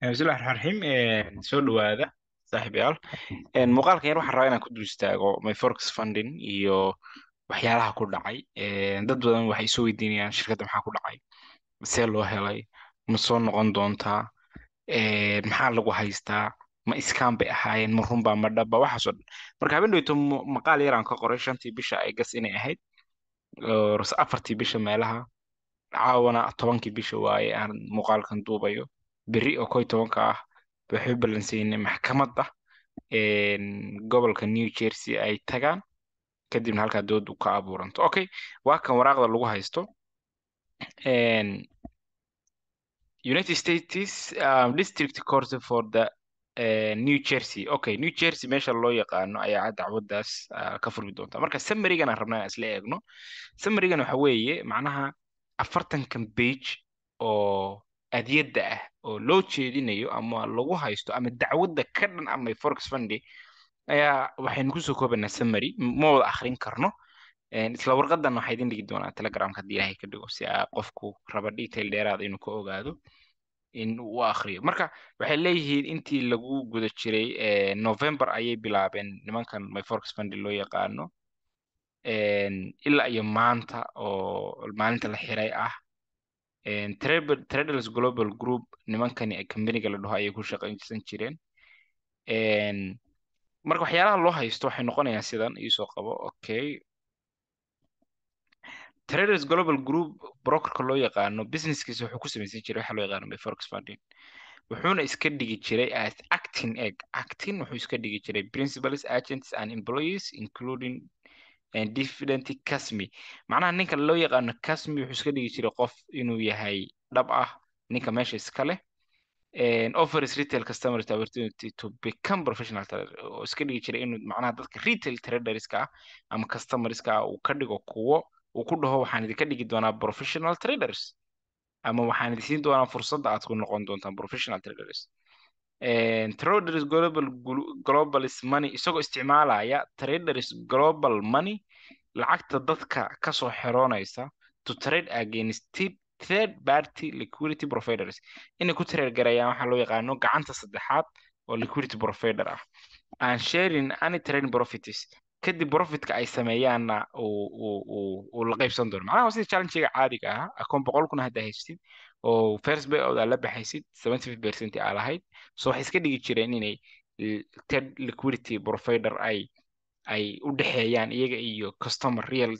bismillahi raxmaan soo dhawaada saaxiibayaal muuqaalkan yar waxaan rabaa inaan ku dul istaago myforex funding iyo waxyaalaha ku dhacay dad badan waxay soo weydiinayaan shirkadda maxaa ku dhacay see loo helay ma soo noqon doontaa maxaa lagu haystaa ma iskaan bay ahaayeen ma runbaa ma dhaba waxaasoo dhan marka haben dhowto maqaal yaraan ka qoray shantii bisha ay inay ahayd afartii bisha meelaha caawana tobankii bisha waaye aan muuqaalkan duubayo beri oo koy tobanka ah waxay u ballansanyiin maxkamadda gobolka new jersey ay tagaan kadibna halkaa dood u ka abuuranto okay waa kan waraaqda lagu haysto united states um, district court for the uh, new jersey okay new jersey meesha loo yaqaano ayaa dacwaddaas uh, ah, ka furmi doonta marka samarigana rabnaa isla eegno samarigan waxa weeye macnaha afartankan bage oo adiyadda ah oo loo jeedinayo ama lagu haysto ama dacwada ka dhan amay ah forex fundy ayaa waxaynu kusoo koobanaa samary ma wada akrin karno isla warqadan waxaa idin dhigi doonaa telegramka haddii ilaahay ka dhigo si qofku raba detail dheeraada inuu ka ogaado in uu akriyo marka waxay leeyihiin intii lagu guda jiray november ayay bilaabeen nimankan my forex fundy loo yaqaano ilaa iyo maanta oo maalinta la xiray ah traders global group nimankani combaniga la dhaho ayay ku shaqeysan jireen marka waxyaalaha loo haysto waxay noqonayaan sidan iisoo qabo okay traders global group brokerka loo yaqaano businesskiisa wuxuu ku samaysan jiray waxa loo yaqaano by forex funding wuxuuna iska dhigi jiray as acting egg acting wuxuu iska dhigi jiray principals agents and employees including diffident casmi macnaha ninka loo yaqaano casmi wuxuu iska dhigi jiray qof inuu yahay dhab ah ninka meesha iska leh offers retail customer opportunity to become professional trader oo iska dhigi jiray inuu macnaha dadka retail traderska ah ama customerska ah uu ka dhigo kuwo uu ku dhaho waxaan idinka dhigi doonaa professional traders ama waxaan idin siin doonaa fursadda aad ku noqon doontaan professional traders traders global globals money isagoo isticmaalaya traders global money lacagta dadka kasoo xeroonaysa to trade against third party liquidity providers inay ku trade garayaan waxaa loo yaqaano gacanta saddexaad oo liquidity provider ah aan sharing any trading profits kadib profitka ay sameeyaanna uu la qaybsan doono macnaha sida challengega caadiga ah akoon boqol kuna haddaa haystid oo first bayout aa la baxaysid seventy five percent aa lahayd so waxay iska dhigi jireen inay ted liquidity provider ay ay u dhexeeyaan iyaga iyo customer real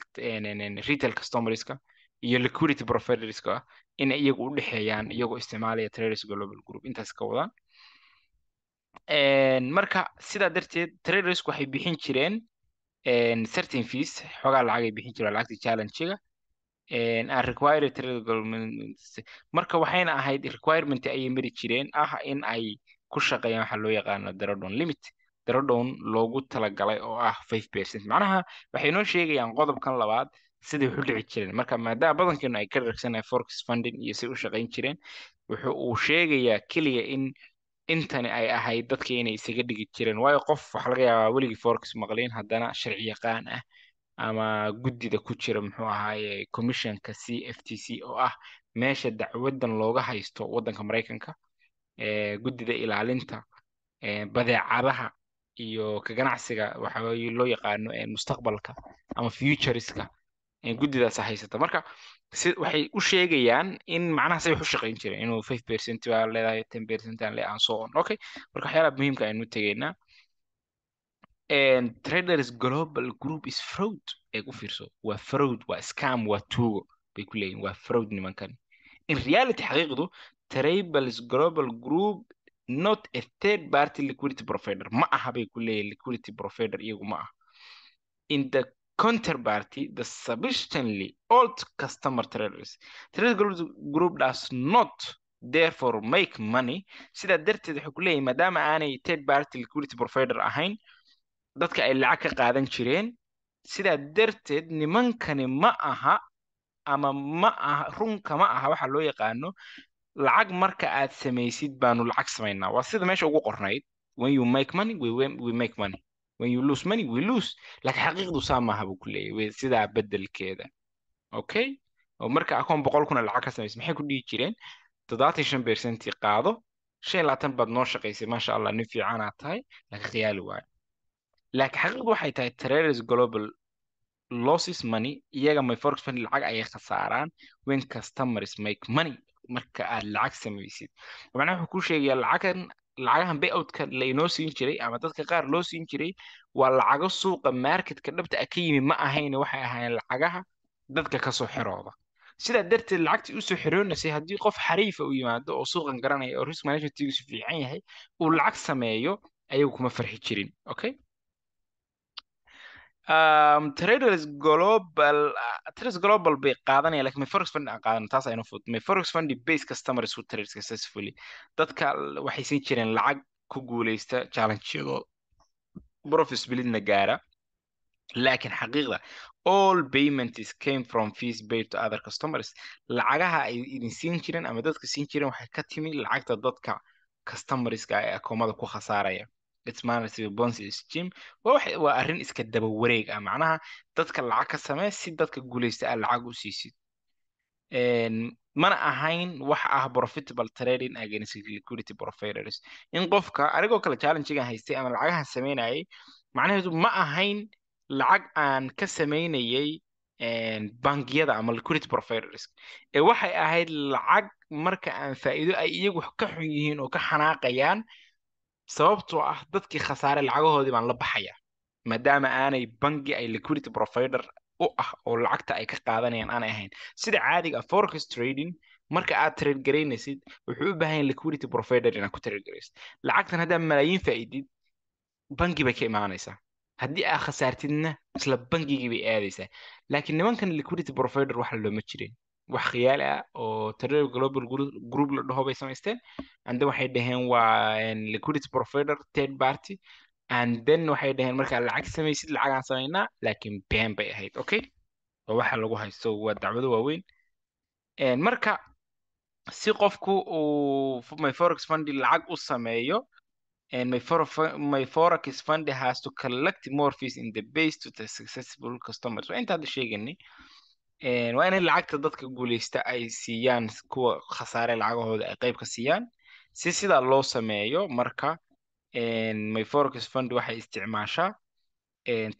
retail customerska iyo liquidity providerska ah inay iyagu u dhexeeyaan iyagoo isticmaalaya traders global group intaas ka wadaan marka sidaa darteed tradersku waxay bixin jireen certain fees xoogaa lacagay bixin jireen lacagta challengega Ah, require marka waxayna ahayd requirement ayay mari jireen ah in ay ku shaqeeyaan waxaa loo yaqaano darodon limit darodon loogu talagalay oo ah five percent macnaha waxay noo sheegayaan qodobkan labaad siday waxu dhici jireen marka maadaama badankeenu ay ka dhiragsanay forex funding iyo siday u shaqayn jireen wuxu uu sheegayaa keliya in intani ay ahayd dadka inay isaga dhigi jireen waayo qof waxaa laga yaabaa weligii forex maqleen haddana sharci ah ama guddida ku jira muxuu ahaaye commissionka c f t c oo ah meesha dacwadan looga haysto waddanka maraykanka guddida ilaalinta badeecadaha iyo ka ganacsiga waxa loo yaqaano mustaqbalka ama futureska guddidaasa haysata marka waxay u sheegayaan in macnaha say wax u shaqayn jireen inuu five percent baa leedahay ten percent aan le aan so on okay marka waxyaalaha muhiimka ah aynu tegaynaa traders global group is fraud ee eh, ku fiirso waa fraud waa scam waa tuugo bay ku leeyihin waa fraud nimankan in reality xaqiiqdu trables global group not a third party liquidity provider ma aha bay ku leeyihin liquidity provider iyagu ma aha in the counterparty the sufficiently old customer traders traders group does not therefore make money sidaa darteed waxay ku leeyihin maadaama aanay third party liquidity provider ahayn dadka ay lacag ka qaadan jireen sidaa darteed nimankani ma aha ama ma aha runka ma aha waxa loo yaqaano lacag marka aad samaysid baanu lacag samaynaa waa sida meesha ugu qornayd when you make money we, we make money when you lose money we lose laakiin xaqiiqdu saa maaha buu ku leeyahy sidaa beddelkeeda okay oo marka akoon boqol kuna lacag ka samaysid maxay ku dhihi jireen toddobaatan shan bercentii qaado shan iyo labaatan baad noo shaqaysay maasha allah nin fiicanaad tahay laka khiyaali waayo laakiin xaqiiqdu waxay tahay trares global losses money iyaga may forex fund lacag ayay khasaaraan when customers make money marka aad lacag samaysid macnaha wuxuu kuu sheegayaa lacagan lacagahan bayotka laynoo siin jiray ama dadka qaar loo siin jiray waa lacago suuqa marketka dhabta a ka yimi ma ahayn waxay ahaayeen lacagaha dadka kasoo xerooda sidaa darteed lacagtii usoo xiroonaysay haddii qof xariifa u yimaado oo suuqan garanaya oo risk managementgiisu fiican yahay uu lacag sameeyo ayagu kuma farxi jirin okay traders global ah, traders global bay qaadanaya lakin mayforex fund aan qaadan taas aynu fud mayforex fundi base customer isu traders kasta fully dadka waxay siin jireen lacag ku guuleysta challenge-yadooda profit gaara laakiin xaqiiqda all payments came from fees paid to other customers lacagaha ay idin siin jireen ama dadka siin jireen waxay ka timi lacagta dadka customerska ee akoomada ku khasaaraya waa arin iska daba wareeg ah macnaha dadka lacag ka samee si dadka guulaysta aad ah lacag u siisid mana ahayn wax ah profitable trading against liquidity providers in qofka anigoo kale challengegan haystay ama lacagahan sameynayay macnaheedu ma ahayn lacag aan ka sameynayay bangiyada ama liquidity providers ee waxay ahayd lacag marka aan faa'iido ay iyagu ka xun yihiin oo ka xanaaqayaan sababtoo ah dadkii khasaare lacagahoodii baan la baxaya maadaama aanay bangi ay liquidity provider u ah oo lacagta ay ka qaadanayaan aanay ahayn sida caadiga ah, forex trading marka aad trade garaynaysid wuxuu u baahan liquidity provider inaad ku trade garaysid lacagtan haddaad malaayiin faa'idid bangi bay ka imaanaysaa haddii aad khasaartidna isla bangigii bay aadaysaa laakiin nimankan liquidity provider waxa looma jirin wax khiyaali ah oo treo global group la dhaho bay samaysteen and then waxay dhaheen waa liquidity provider third party and then waxay dhaheen markaa lacag samaysid lacagaan samaynaa laakiin been bay ahayd okay oo waxa lagu haysto waa dacwado waaweyn marka si qofku uu myforex fundy lacag u sameeyo and my for my forex fund has to collect more fees in the base to the successful customers waa intaada sheeganay waa in lacagta dadka guuleysta ay siiyaan kuwa khasaare lacagahooda ay qeybka siiyaan si sidaa loo sameeyo marka myforecus fund waxay isticmaashaa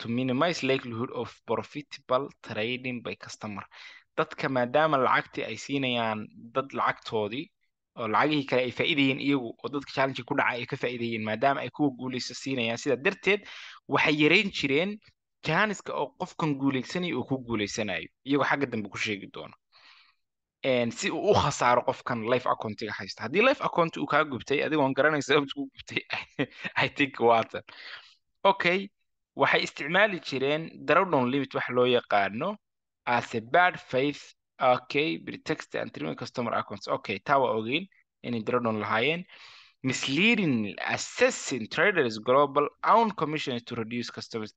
to minimize likelihood of profitable trading by customer dadka maadaama lacagtii ay siinayaan dad lacagtoodii oo lacagihii kale ay faa'iidayeen iyagu oo dadka challengeka ku dhaca ay ka faa'iidayeen maadaama ay kuwa guuleysta siinayaan sidaa darteed waxay yareyn jireen jahaniska oo qofkan guuleysanaya uu ku guuleysanayo iyagoo xagga dambe ku sheegi doono si uu u khasaaro qofkan life accountiga haysta haddii life account uu kaa gubtay adigoon garanay sababta ku gubtay i think okay waxay isticmaali jireen drawdown limit wax loo yaqaano as a bad faith okay pretext and customer accounts okay taa waa ogeyn inay drawdown lahaayeen misleading assessing traders global own commissions to reduce customers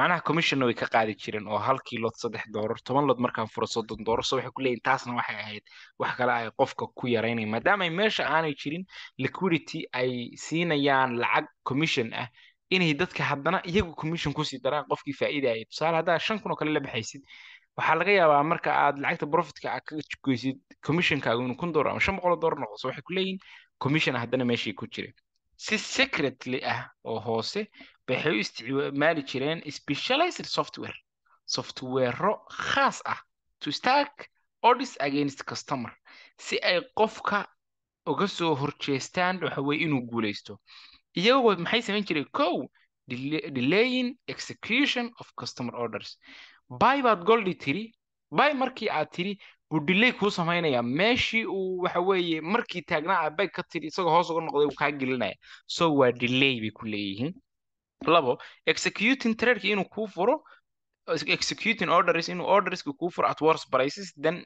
macnaha commissionna way ka qaadi jireen oo halkii lood saddex doorar toban lood markaan furo soddon doorar so waxay ku taasna waxay ahayd wax kale ay qofka ku yaraynay maadaama meesha aanay jirin liquidity ay siinayaan lacag commission ah inay dadka haddana iyagu commission kusii daraan qofkii faa'iidaya tusaale haddaa shan kun oo kale la baxaysid waxaa laga yaabaa marka aad lacagta profitka aad ah ka goysid commissionkaaga inuu kun doolar ama shan boqol doolar noqoso waxay ku commission haddana meeshay ku jireen si secretly ah oo hoose waxay u isticmaali jireen specialized software softwero khaas ah to stark odis against customer si ay qofka uga soo horjeestaan waxaweye inuu guulaysto iyagoo maxay samayn jireen kow delaying execution of customer orders by baad goldi tiri by markii aad tiri wuu kuu samaynayaa meeshii uu waxa markii taagnaa abeg ka tiri isagoo hoos uga noqday uu kaa gelinaya so waa dhiley bay ku leeyihiin labo executing trerki inuu kuu furo executing orders inuu orderska kuu furo at worst prices then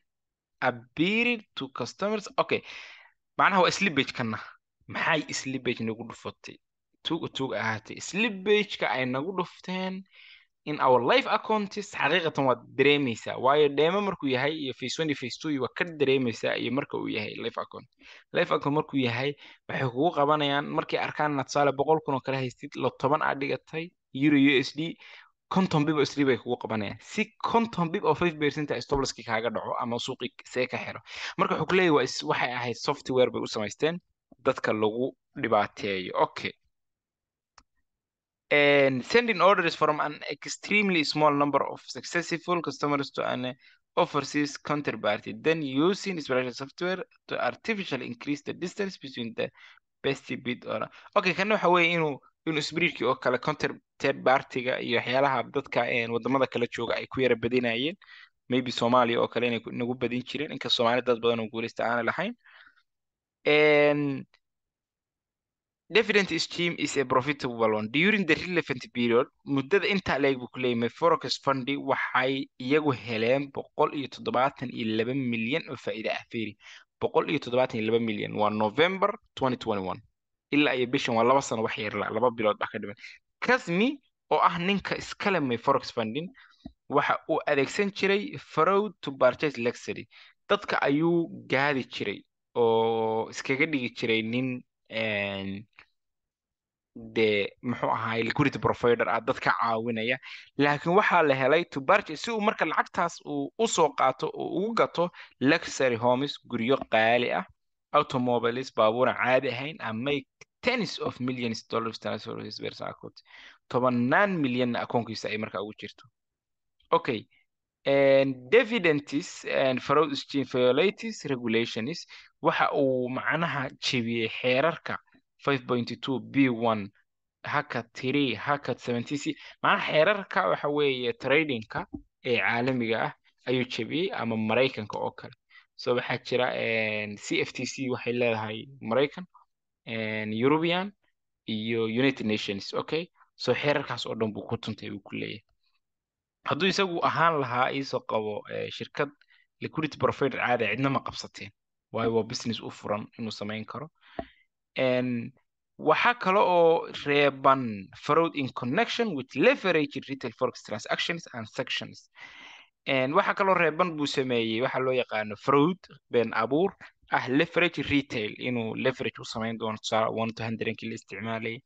appearing to customers okay macnaha waa slibagekana maxay slibage nagu dhufatay tuug tuug ahaatay slibageka ay nagu dhufteen in our life accounts xaqiiqatan waad dareemaysaa waayo dheemo markuu yahay iyo face one face two waad ka dareemaysaa iyo marka uu yahay live account live account markuu yahay waxay kugu qabanayaan markay arkaan natsaale boqol kun oo kala haystid lo toban aad dhigatay euro u s d konton bib oo isri bay kugu qabanayaan si konton bib oo five percenta ah stoblski kaaga dhaco ama suuqi see ka xiro marka wuxuu ku waxay ahayd software bay u samaysteen dadka lagu dhibaateeyo okay sending orders from an extremely small number of successful customers to an overseas counterparty, then using special software to artificially increase the distance between the best bid or okay kan waxa weeye inuu inuu sbiriirkii oo kale counterted partiga iyo waxyaalaha dadka wadamada kala jooga ay ku yara badinayeen maybe soomaaliya oo kale inay nagu badin jireen inkast soomaaliya dad badan oo guuleysta aana lahayn dividend stream is a profitable one during the relevant period muddada intaa leeg buu ku leeyay fundi waxay iyagu heleen boqol iyo toddobaatan iyo laba milyan oo faa'iida ah feri boqol iyo toddobaatan iyo laba milyan waa november twenty twenty one ilaa iyo bishan waa laba sano wax yarla laba bilood baa ka dhiman kasmi oo ah ninka iskale may forex funding waxa uu adeegsan jiray fraud to purchase luxury dadka ayuu gaadi jiray oo iskaga dhigi jiray nin dee muxuu ahaay liquidity provider ah dadka caawinaya laakiin waxaa la helay tubarge si uu marka lacagtaas uu usoo qaato oo ugu gato luxury homes guryo qaali ah automobiles baabuura caadi ahayn amake tens of millions dollars transfersbersaacount tobannaan akoonkiisa ay markaa ugu jirto okay dividends and violates regulations waxa uu macnaha jebiyey xeerarka 5.2b1 hackad 3 hackad 76 macnaha xeerarka waxa weeye tradingka ee caalamiga ah ayuu jebiyey ama maraykanka oo kale so waxaa jira c f t c waxay leedahay maraykan european iyo united nations okay so xeerarkaas oo dhan buu ku tuntay buu ku leeyahay hadduu isagu ahaan lahaa iisoo qabo shirkad licurity provider caada ah, cidnama qabsateen waayo waa business u furan inuu samayn karo waxaa kale oo reeban fraud in connection with leverage retail forex transactions and sections waxaa kaloo reeban buu sameeyey waxaa loo yaqaano fraud been abuur ah leverage retail inuu leverage u samayn doono tusaale one to hundredkii la isticmaalay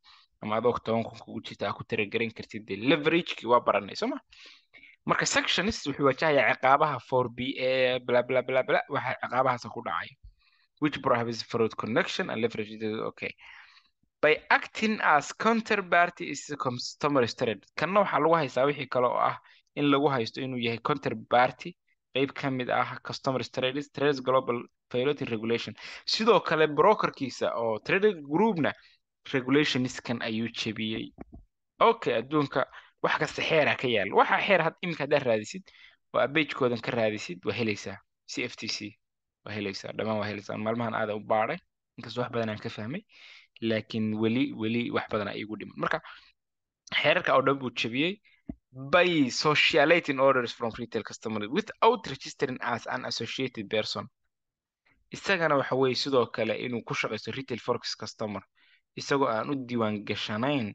ama adoog toban kun kugu jirta aa ku tiragerin kartid dee leveragekii waa baranay soo marka sections wuxuu wajahaya ciqaabaha for b a bla bla bla bla waxa ciqaabahaasa ku dhacay which prohibits fraud connection and leverage. Okay. By acting as counterparty is the customer trade. Kanna waxaa lagu haystaa wixii kale oo ah in lagu haysto inuu yahay counterparty qayb ka mid ah customer trades trades global priority regulation. Sidoo kale brokerkiisa oo trading groupna regulationskan ayuu jebiyey. Okay, adduunka wax kasta xeera ka yaal. Waxaa xeer had iminka haddaad raadisid waa page-koodan ka raadisid waa helaysaa CFTC waa helaysaa dhamaan waa helaysaa maalmahan aada u baaday inkastoo wax badan aan ka fahmay laakiin weli weli wax badana iigu dhiman marka xeerarka oo dhan buu jebiyey by socialating orders from retail customers without registering as an associated person isagana waxa weeye sidoo kale inuu ku shaqaysto retail forex customer isagoo aan u diiwaan gashanayn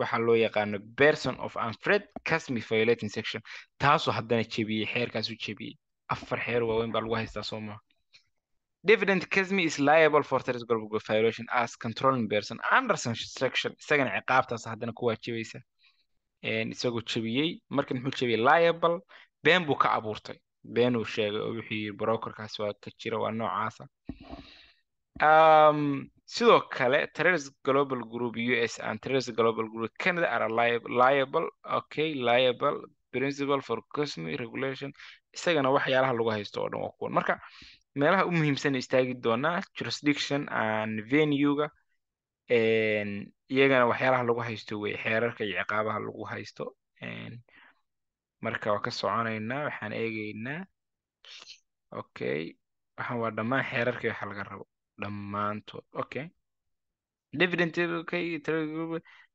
waxaa loo yaqaano person of anfred casmi violating section taasoo haddana jebiyey xeerkaasu jebiyey afar xeer waaweyn baa lagu haystaa soo dividend casmi is liable for threat global violation as controlling person anderson section isagana ciqaabtaas haddana ku waajibaysa isagoo jebiyey marka muxuu jebiyey liable been buu ka abuurtay beenuu sheegay oo wuxuu yiri brokerkaas waa ka jira waa noocaasa ah. sidoo kale terrorist global group us and terrorist global group canada are liable okay liable principle for cosmic regulation isagana waxyaalaha lagu haysto oo dhan waa kuwan marka meelaha u muhiimsan istaagi doonaa jurisdiction and venuga iyagana waxyaalaha lagu haysto wey xeerarka iyo ciqaabaha lagu haysto marka waa ka soconaynaa waxaan eegeynaa okay waxaan waa dhammaan xeerarkii waxa laga rabo dhammaantood okay dividend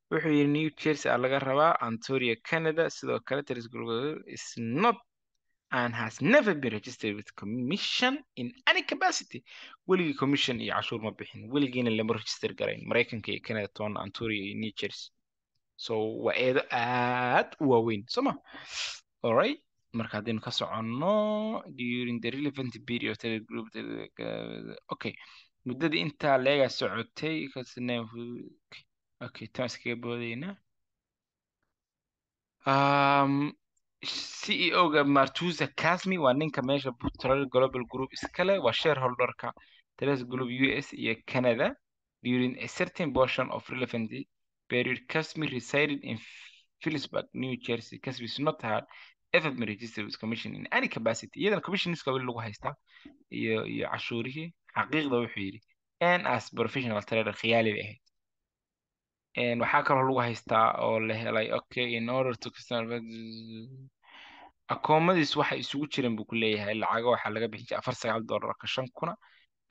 wuxuu yiri new jersey aa laga rabaa antoria canada sidoo kale trisgulgo not and has never been registered with commission in any capacity weligii commission iyo cashuur ma bixin weligiina lama register garayn maraykanka iyo canada toban anturia iyo new jersey so waa eedo aad u waaweyn sooma alright marka haddaynu ka soconno during the relevant period group okay muddadii intaa leegaa socotay okay tan iskaga boodayna um, c e o-ga martuza casmi waa ninka meesha tral global group iskale waa shareholderka tras group u s iyo canada during a certain portion of relevancy period casmi resided in phillipsburg new jersey casmi is not had fm registered with commission in any capacity iyadana commissioniska weli lagu haystaa iyo iyo cashuurihii xaqiiqda wuxuu yidhi n as professional trader khiyaali bay ahayd waxaa kaloo lagu haystaa oo la helay okay in order to customer akoomadiis waxay isugu jireen buu ku leeyahay lacago waxaa laga bixin jiray afar sagaal doolarka shan kuna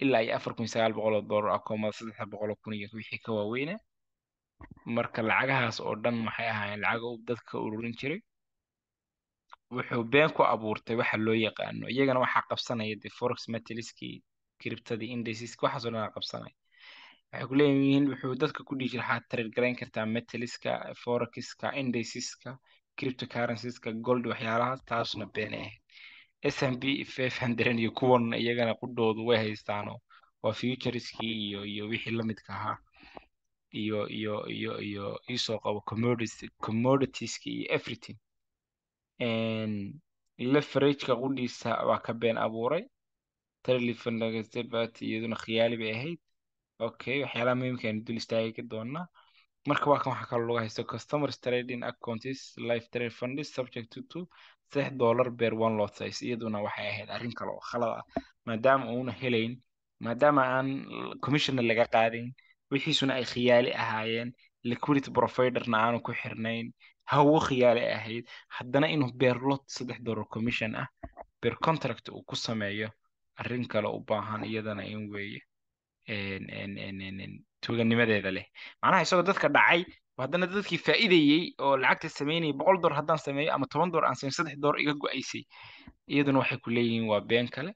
ilaa iyo afar kun sagaal boqoloo doolar akoomada saddex boqoloo kun iyo wixii ka waaweyna marka lacagahaas oo dhan maxay ahaayeen lacaga uu dadka ururin jiray wuxuu been ku abuurtay waxa loo yaqaano iyagana waxaa qabsanaya de forex metaliskii criptadii indices waxaasoo dhan qabsanaya waxay ku wuxuu dadka ku dhihi jiray waxaad tarir garayn kartaa metaliska forexka indiceska criptocurrencyska gold waxyaalahaas taasuna beenay ahayd eh. s m b five hundred iyo kuwan iyagana qudhoodu way haystaano waa futureskii iyo iyo wixii lamidka ahaa iyo iyo iyo iyo isoo qabo commoditieski iyo everything leverageka qudhiisa waa ka been abuuray telefon iyaduna khiyaali bay ahayd okay waxyaalaha muhiimkaanu ah dul istaagi doonaa marka waa kan waxaa kaloo lagu haysto customers trading accounts life trade funds subject to sex dollar beer one lot size iyaduna waxay ahayd arrin kale oo khalad ah maadaama uuna helayn maadaama aan commissionna laga qaadin wixiisuna ay khiyaali ahaayeen liquidity providerna aanu ku xirnayn hawo khiyaali ahayd haddana inuu beer lot saddex dollar commission ah beer contract uu ku sameeyo arrin kale u baahan iyadana in weeye tuganimadeeda leh macnaha isagoo dadka dhacay haddana dadkii faa'iidayey oo lacagta samaynayay boqol door haddaan sameeyo ama toban door aan sameyo saddex door iga go-aysay iyaduna waxay ku leeyihiin waa been kale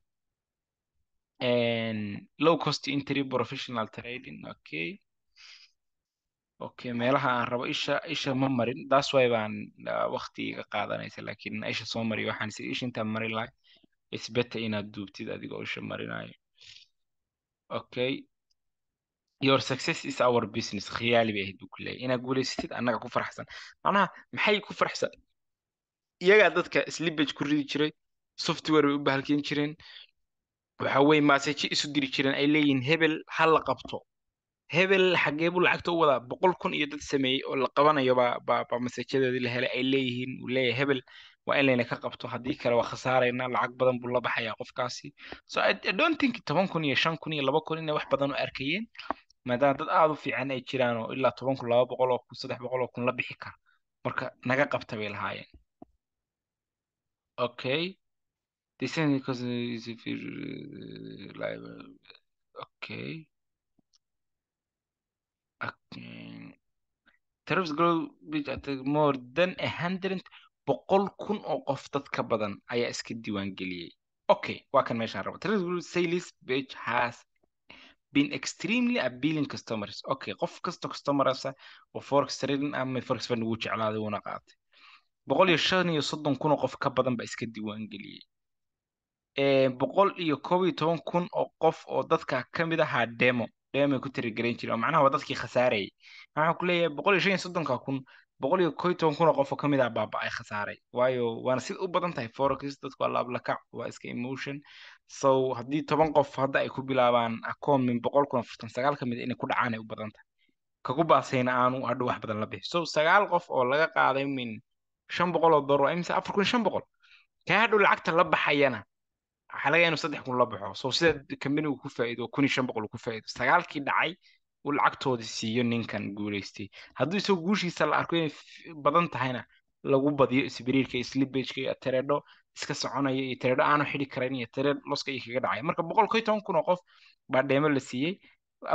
low cost intery professional trading okay okay meelaha aan rabo isha isha ma marin that's why baan ah, waqti iga qaadanaysa laakiin isha soo mariyo waxaan isiri isha intaan marin lahay it's inaad duubtid adigoo isha marinayo Okay. your success is our business khiyaali bay ahayd buu ku inaad guulaysatid annaga ku faraxsan macnaha maxay ku faraxsan iyagaa dadka slibage ku ridi jiray software bay u bahalkin jireen waxa weye maseji isu diri jireen ay leeyihiin hebel ha la qabto hebel xaggee buu lacagta u wadaa boqol kun iyo dad sameeyey oo la qabanayo ba ba ba masejadeedii la helay ay leeyihiin uu leeyahay hebel waa in layna ka qabto haddii kale waa khasaarayna lacag badan buu la baxayaa qofkaasi so dontink toban kun iyo shan kun iyo laba kun inay wax badan u arkayeen maadaama dad aad u fiican ay jiraanoo ilaa toban kun laba boqol oo kun saddex boqol oo kun la bixi kara marka naga qabta bay lahaayeen okay uh, uh, okay uh, more than a hundred boqol kun oo qof dad ka badan ayaa iska diiwaangeliyey okay waa kan meeshaan raba sales page has been extremely appealing customers okay qof kasta customerasa oo forex trading ama forex fund ugu jeclaaday uuna qaatay boqol iyo shan iyo soddon kun oo qof ka badan baa iska diiwaangeliyey eh, boqol iyo koob iyo toban kun oo qof oo dadka ka mid ahaa demo demo ku tiragaran jireen oo macnaha waa dadkii khasaarayay maxaa ku leeyahay boqol iyo shan iyo soddonka kun boqoliyo iyo ko toban kun oo qofoo kamid a ah baaba-ay khasaaray waayo waana sida u badan tahay forex dadku waa laablakac waa iska emotion so haddii toban qof hadda ay ku bilaabaan akoon min boqol kun afartan sagaal kamid ah inay ku dhacaan ay u badan tahay kagu baasayna aanu hadho wax badan la bixi so sagaal qof oo laga qaaday min shan boqol oo dolar waa imisa afar kun shan boqol ka hadhow lacagta la baxayana waxaa laga inu saddex kun la baxo so sida kambanigu ku faa'iido kun iyo shan boqol ku faa'iido sagaalkii dhacay uu lacagtoodii siiyo ninkan guulaystay hadduu isagoo guushiisa la arko inay badan tahayna lagu badiyo sbiriirka slibagka slibageka iyo tareedho iska soconayo iyo tareedho aanu xidi karayn iyo tareed loska iyo kaga dhacaya marka boqol koiy toban kun oo qof baa dheemo la siiyey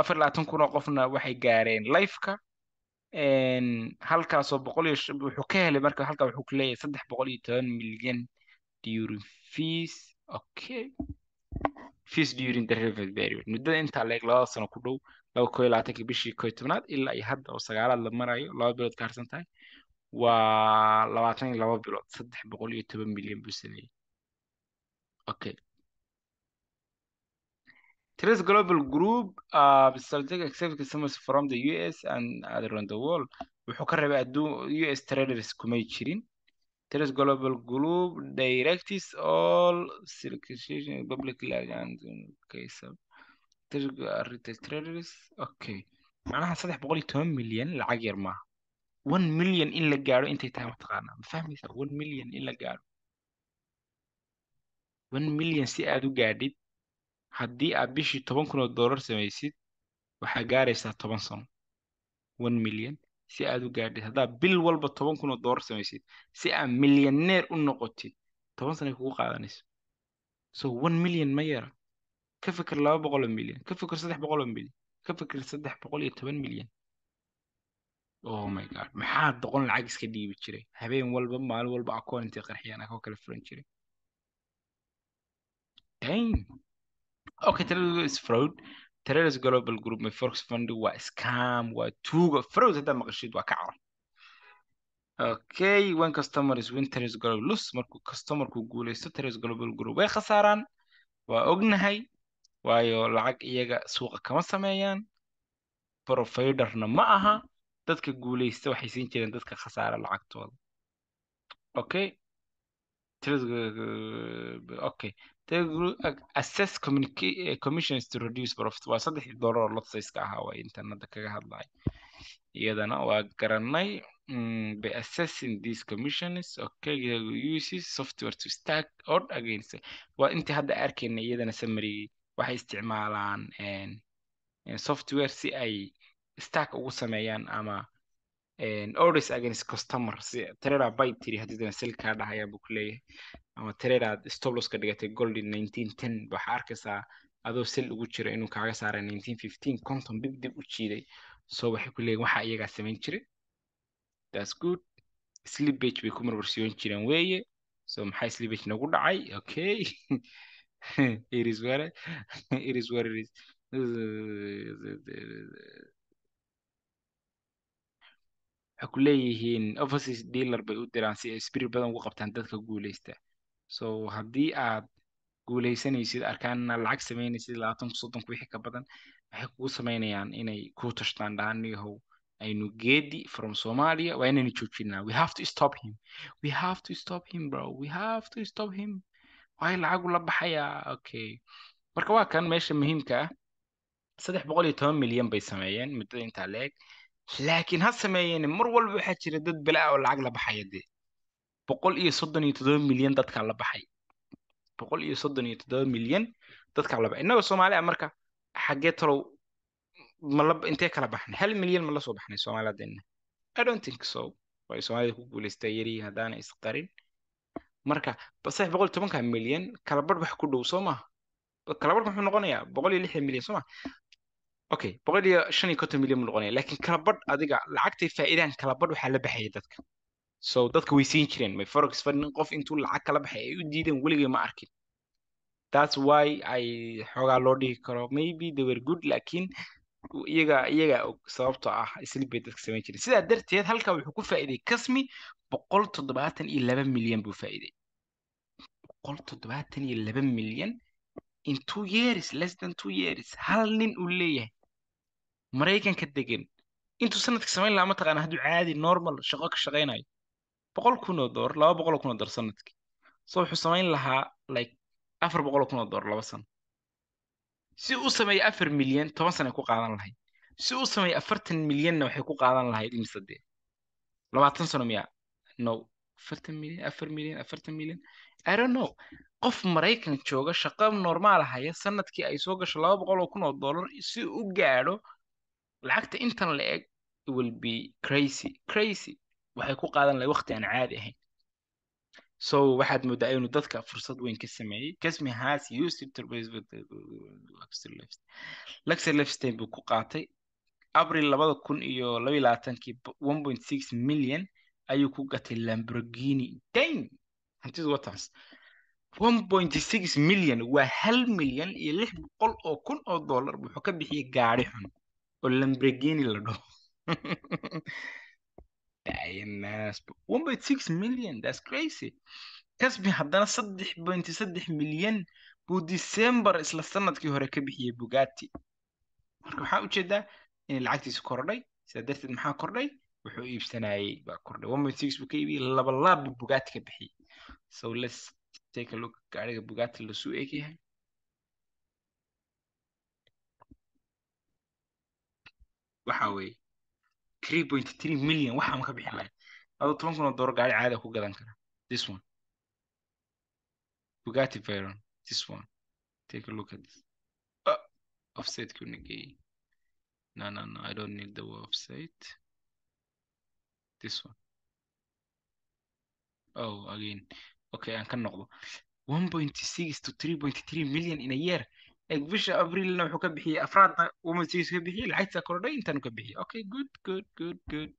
afar labaatan kun oo qofna waxay gaareen lifeka halkaasoo boqol iyo wuxuu ka helay marka halkaa wuxuu ku leeyahay saddex boqol iyo toban milyan durin okay fis during the relevant period muddada intaa leeg labada sano ku dhow laba ko iyo labaatanka bishii koo iyo tobnaad ilaa iyo hadda oo sagaalaad la marayo laba bilood ka harsan tahay waa labaatan iyo laba bilood saddex boqol iyo toban milyan buu sameeyey okay Today's global group uh, from the US and around the world wuxuu ka rabay adduun US traders kumay jirin Tres global group directs all circulation public and okay macnaha saddex boqol iyo toban milyan lacag yar maaha one million in la gaaro intay tahay mataqaanaa ma fahmaysaa one million in la gaaro one million si aad u gaadhid haddii aad bishii toban kun oo dollar samaysid waxaa gaaraysaa toban sano si aad u gaadhid haddaad bil walba toban kun oo doolar samaysid si aad milyaneer u noqotid toban sanay kugu qaadanayso so one million ma yara ka fikir laba boqoloo milyan ka fikir saddex boqoloo milyan ka fikir saddex boqol iyo toban milyan oh my god maxaa doqon lacag iska dhiibi jiray habeen walba maalin walba accounti qarxiyaan akoo kala furan jiray dang okay tell us fraud traders global group my forex fund waa scam waa tuugo farowd haddaad maqashid waa ka carar okay when customers win traders global lus markuu customerku guuleysto traders global group way khasaaraan waa ognahay waayo lacag iyaga suuqa kama sameeyaan providerna ma aha dadka guuleysta waxay siin jireen dadka khasaara lacagtooda okay okay assess eh, commissions to reduce profit waa saddex dollar oo lotsayska ahaa waa intanada kaga hadlay iyadana waa garanay mm, by assessing these commissions okay software to stack or against waa intii hadda arkayna iyadana summary waxay isticmaalaan software si ay stack ugu sameeyaan ama orders against customers trader bay tiri haddii sel kaa dhahayaa buu kuleeyahay ama trader aad dhigatay goldi nineteen ten waxaa arkaysaa adoo sel ugu jira inuu kaaga saaray nineteen fifteen conton dib dib u jiiday so waxay ku leeyihin waxaa iyagaa samayn jiray that's good slibage bay ku marwarsiyoon jireen weeye so maxaa slibage nagu dhacay okay it is what it is uh, waxay ku leeyihiin overseas dealer bay u diraan si ay spirit badan ugu qabtaan dadka guuleysta so haddii aad guuleysanaysid arkaanna lacag sameynaysid labaatanku soddonku wixii ka badan waxay kugu samaynayaan inay kuu tashtaan dhahaan niyahow aynu geedi from somalia waa inaynu joojinaa we have to stop him we have to stop him bro we have to stop him waayo lacagu la baxayaa okay marka waa kan meesha muhiimka ah saddex boqol iyo toban milyan bay sameeyeen muddada intaa leeg laakiin ha sameeyeen mar walba waxaa jira dad balaa oo lacag la baxaya dee boqol iyo soddon iyo toddoba milyan dadkaa la baxay boqol iyo soddon iyo toddoba milyan dadkaa la baxay innaga soomaali marka xaggee talow mala intee kala baxnay hal milyan ma la soo baxnay soomaaliyadeenna i don't think so way soomaalida ku guulaysta yarii haddaana isqarin marka sax boqol tobanka milyan kalabarh wax ku dhow soo maha kalabarh muxuu noqonayaa boqol iyo lixdan milyan soo maha okay boqol iyo shan iyo konton milyan buu noqonaya lakin kalabadh adiga lacagtay faa'idaan kalabadh waxaa la baxaya dadka so dadka way siin jireen may forex fadnin qof intuu lacag kala baxay ay u diideen weligay ma arkin that's why ay xoogaa loo dhihi karo maybe they were good lakin iyaga iyagaa og sababtoo ah islib dadka samayn jireen sidaa darteed halkaa wuxuu ku faa'iiday kasmi boqol toddobaatan iyo laba milyan buu faa'iiday boqol toddobaatan iyo laba milyan in two years less than two years hal nin uu leeyahay maraykanka degan intuu sanadka samayn lahaa mataqaana hadduu caadi normal shaqo ka shaqaynayo boqol kun oo dollar laba boqol oo kun oo dollar sanadkii so wuxuu samayn lahaa like afar boqol oo kun oo dollar laba sano si u sameeya afar milyan toban sana ku qaadan lahayd si u sameeya afartan milyanna waxay ku qaadan lahayd imise dee labaatan sano miya no afartan milyan afar milyan afartan milyan i don't qof maraykan jooga shaqo normaal haya sanadkii ay soo gasho laba boqol oo kun oo dolar si u gaadho lacagta intan la eg will be crazy crazy waxay ku qaadan lahay waqti aan caadi ahayn so waxaad moodaa inuu dadka fursad weyn ka sameeyey kasmi has used buu ku qaatay abril labada kun iyo labayo labaatankii one point six million ayuu ku gatay lamborghini dang hantidu watans one point six million waa hal milyan iyo lix boqol oo kun oo dollar wuxuu ka bixiyey gaari xun oo lambregeni la dhaho casbi haddana saddex pointi saddex milyan buu december isla sanadkii hore ka bixiyey bugati marka waxaa u jeedaa inay lacagtiisi kordhay sida darteed maxaa kordhay wuxuu iibsanayey baa kordhay buu ka iibiyey laba laab buu ka bixiyey so let's take a look gaariga bugati lasuu egyahay waxa weeye three point three million waxaan ka bixi lahay adoo toban kun oo doolar gaari caadi ku gadan kara this one Bugatti Veyron this one take a look at this uh, offset ku negeeyey no no no I don't need the offset this one oh again okay aan ka noqdo 1.6 to 3.3 million in a year bisha abrilna wuxuu ka bixiyey afraadna womansis ka bixiyey lacagta kordhay intaanu ka bixiyey okay good good good good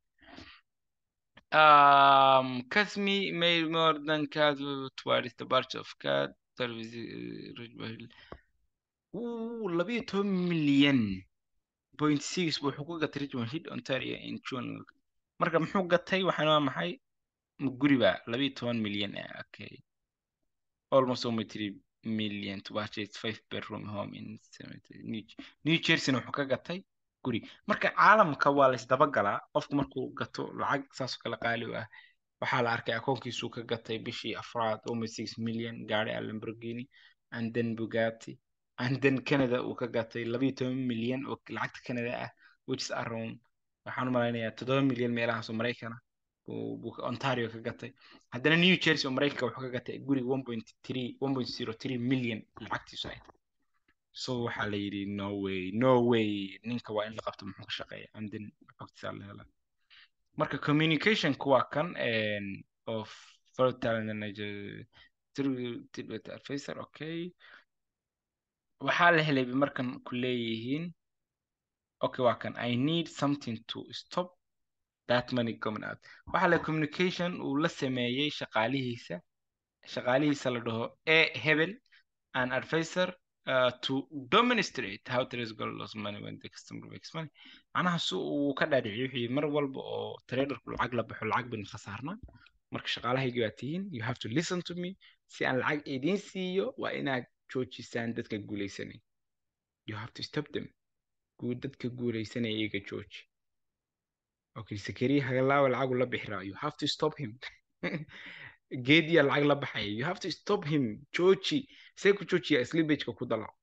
um kasmi made more than cat towards the part of cat service labiyo toban milyan point six buu wuxuu ku gatay richmond hill ontario in june marka muxuu gatay waxaan waa maxay guriba labiyo toban milyan eh, okay almost only milyan bedroom home in new jerseyna wuxuu ka gatay guri marka caalamka waa laysdabagalaa qofku markuu gato lacag saasoo kale qaali u ah waxaa la arkay akoonkiisuu ka gatay bishii afraad six milyan gaari alamborghini ah, anden bugati anden canada uu ka gatay labayo toban milyan oo lacagta canada ah which is around waxaan u malaynayaa toddoba milyan meelahaasoo maraykana ontario ka gatay haddana new jersey oo maraykanka wuxuu ka gatay guriga one point three one point zero three million lacagtiisu ahayd so waxaa la yidhi norway norway ninka waa in la qabto muxuu ka shaqeeya andin xogtiisa la marka communicationku waa kan eh, of fertileadvisor okay waxaa la helay markan ku leeyihiin okay waa kan i need something to stop that money coming out waxaa la communication uu la sameeyey shaqaalihiisa shaqaalihiisa la dhaho e hebel an advisor uh, to demonstrate how tradegold money when the customer makes money macnaha si uu ka dhaadhiciyo wixii mar walba oo traderku lacag la baxo lacag baynu khasaarnaa marka shaqaalahaygi waa tihiin you have to listen to me si aan lacag idiin siiyo waa inaad joojisaan dadka guulaysanay you have to stop them dadka guulaysanaya iyaga jooji okay hagalaawa lacagu la bixiraa you have to stop him geediya lacag la baxaya you have to stop him jooji see ku joojiya slibageka ku dalac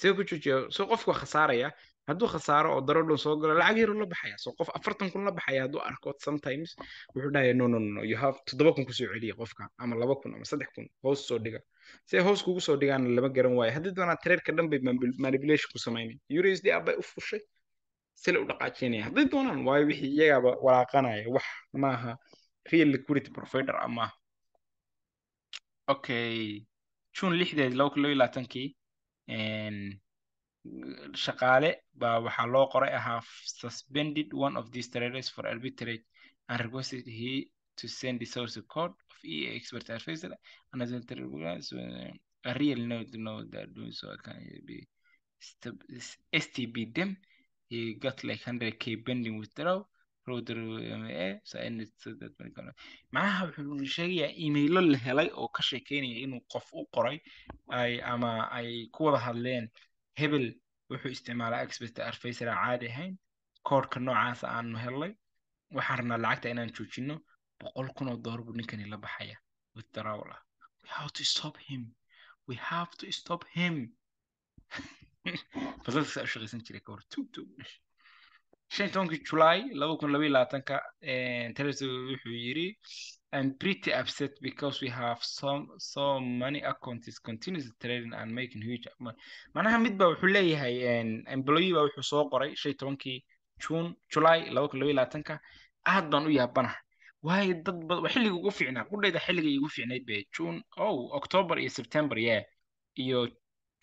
see ku joojiya soo qofku khasaaraya hadduu khasaaro oo daro dhan soo galo lacag yaru la baxaya soo qof afartan kun la baxaya hadduu arko sometimes wuxuu dhahaya no no no you have toddoba kun kusoo celiya qofka ama laba kun ama saddex kun hoos soo dhiga see hoos kugu soo dhigaana lama garan waayo haddii doonaa tareerka dhan bay manipulation ku samaynay yuresdi abay u fushay sila u dhaqaajinaya hadday doonaan waayo wixii iyagaaba walaaqanaya wax maaha real liquidity provider ama ah okay june lixdeed laba kun laba labaatankii shaqaale baa waxaa loo qoray ahaa suspended one of these traders for arbitrage and requested he to send the source code of EA expert advisor and uh, real note to that doing so can be stb them he got like hundred k pending withdraw macnaha wuxuu sheegayaa imaylo la helay oo ka sheekeynaya inuu qof u qoray ay ama ay ku wada hadleen hebel wuxuu isticmaalaa expert arfacer caadi ahayn koorhka noocaasa aanu helnay waxaan rabnaa lacagta inaan joojino boqol kun oo doolar buu ninkani la baxaya withdrawl ah we have to stop him we have to stop him basaska u shaqaysan jiray ka hor eh, shan tobankii july laba kun labaiyo labaatanka teleso wuxuu yiri I'm pretty upset because we have so so many accounts continuously trading and making huge money. Manaha mid wuxuu leeyahay employee baa wuxuu soo qoray shay tobankii June July laba kun labaiyo labaatanka aad baan u yaabanaha waayo dad bad xilliga ugu fiicnaa qudhayda xilliga igu fiicnayd bay June oh October iyo September yeah iyo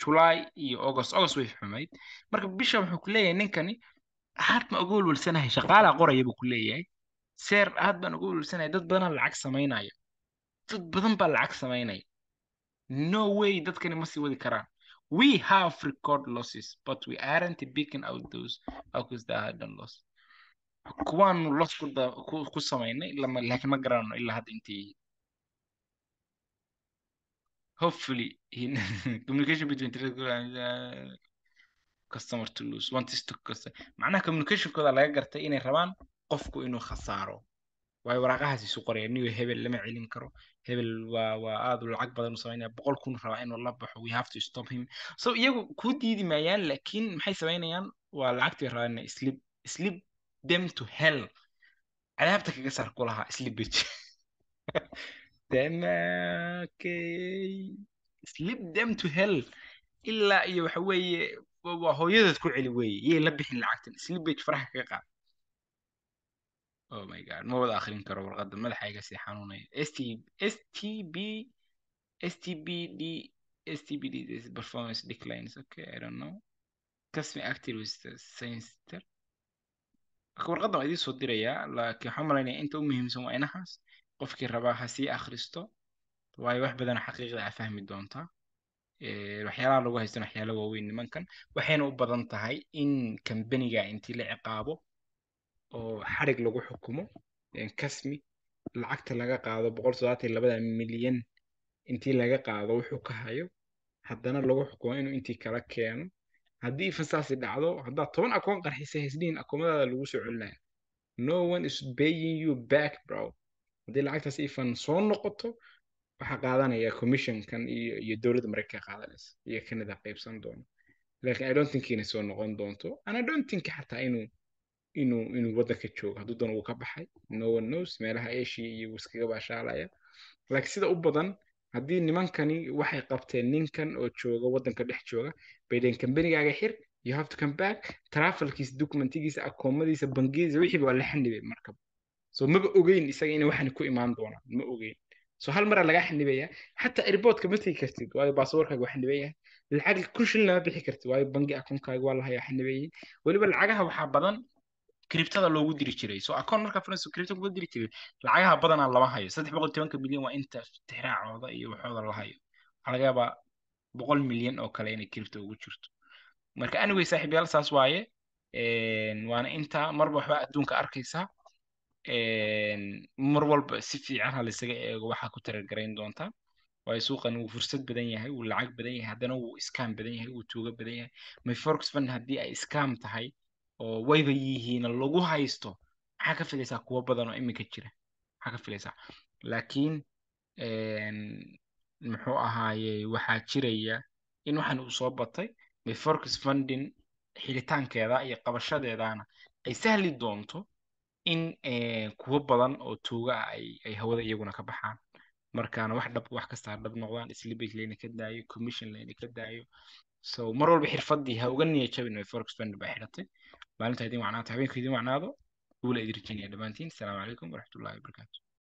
july iyo august august way xumayd marka bisha wuxuu kuleeyahay ninkani aad ma uga welwelsanahay shaqaalaa qoraya buu kuleeyahay leeyahay seer had baan uga welwelsanahay dad badana lacag samaynaya dad badan baa lacag samaynaya no way dadkani ma wadi karaan we have record losses but we aren't picking out those because they had loss kuwaanu loss ku samaynay laakiin ma garanayno ilaa hadda intii hopefully in communication between uh, customer to lose want is to customer macnaha communicationkooda laga gartay inay rabaan qofku inuu khasaaro waayo waraaqahaas isu qoraya niyo hebel lama celin karo hebel waa waa aad lacag badan u samaynaya boqol kun rabaa inuu la baxo we have to stop him so iyagu kuu diidi maayaan laakiin maxay samaynayaan waa lacagtii rabaan inay slip slip them to hell cadaabta kaga saar kulahaa slipage damkay uh, slip them to hell ilaa iyo waxa weeye waa hooyadaad ku celi weeye yay la bixin lacagtan slibage faraha kaga qaad oh my god ma wada akhrin karo warqadda madaxayga sii xanuunaya s t s t b s t b d s t b d this performance declines okay i don't know kasmi activist science warqaddan waa idiin soo dirayaa laakiin waxaan malaynayaa inta u muhiimsan waa inahaas qofkii rabaa ha sii akhristo waayo wax badana xaqiiqda a fahmi doontaa waxyaalaha lagu haystan waxyaala waaweyn nimankan waxayna u badan tahay in kambaniga intii la ciqaabo oo xarig lagu xukumo kasmi lacagta laga qaado boqol sodaatii labada milyan intii laga qaado wuxuu ka hayo haddana lagu xukumo inuu intii kala keeno haddii fasaasi dhacdo haddaad toban akoon qarxisa haysnihin akoomadaada lagu soo celinaya no one is paying you back bro haddii lacagtaas ifan soo noqoto waxaa qaadanaya commissionkan iyo dowladda mareykanka qaadanaysa iyo canada qaybsan doono lakin idonthink inay soo noqon doonto an idonthink xataa inuu inuu inuu waddanka joogo hadduu doon wuu ka baxay no one knows meelaha asia iyo wuu iskaga baashaalaya laakiin sida u badan haddii nimankani waxay qabteen ninkan oo jooga waddanka dhex jooga baydeen kambanigaaga xir you have to come back trafelkiisa documentigiisa akoomadiisa bangigiisa wixii waa la xanibay markaba so maba ogeyn isaga ina waxan ku imaan doonaan ma ogeyn so hal mara lagaa xanibaya xataa airboodka ma tegi kartid waayo baasaboorkaaga waa lacag kun lama bixi kartid waayo bangi akoonkaaga waa lahayaa xanibayey weliba lacagaha waxaa badan kribtada loogu diri jiray so akoon marka france kribta kuma diri jiray lacagaha badanaa lama hayo saddex boqol tobanka milyan waa inta tixraacooda iyo waxooda la hayo waxaa boqol milyan oo kale inay kribta ugu jirto marka anyway saaxiib saas waaye waana intaa marba waxbaa adduunka arkaysaa mar walba si fiican ha eego waxaa ku taragarayn doontaa waayo suuqan wuu fursad badan yahay wuu lacag badan yahay haddana wuu iskaam badan yahay wuu tuugo badan yahay mayforx fund haddii ay iskaam tahay oo wayba yihiina lagu haysto maxaa ka filaysaa kuwo badan oo iminka jira maxaa ka filaysaa laakiin muxuu ahaaye waxaa jiraya in waxaan uu soo batay mayforx funding xilitaankeeda iyo qabashadeedana ay sahli doonto in eh, kuwo badan oo tuuga ah ay hawada iyaguna ka baxaan markaana wax dhab wax kastaa dhab noqdaan slibage layna ka daayo commission layna ka daayo so mar walba xirfadii ha uga niya jabin forex fund baa xidhatay maalinta idin wacnaata habeenka idin wacnaado uula idirjinaya dhammaantiin asalaamu calaykum waraxmatullahi wabarakaatu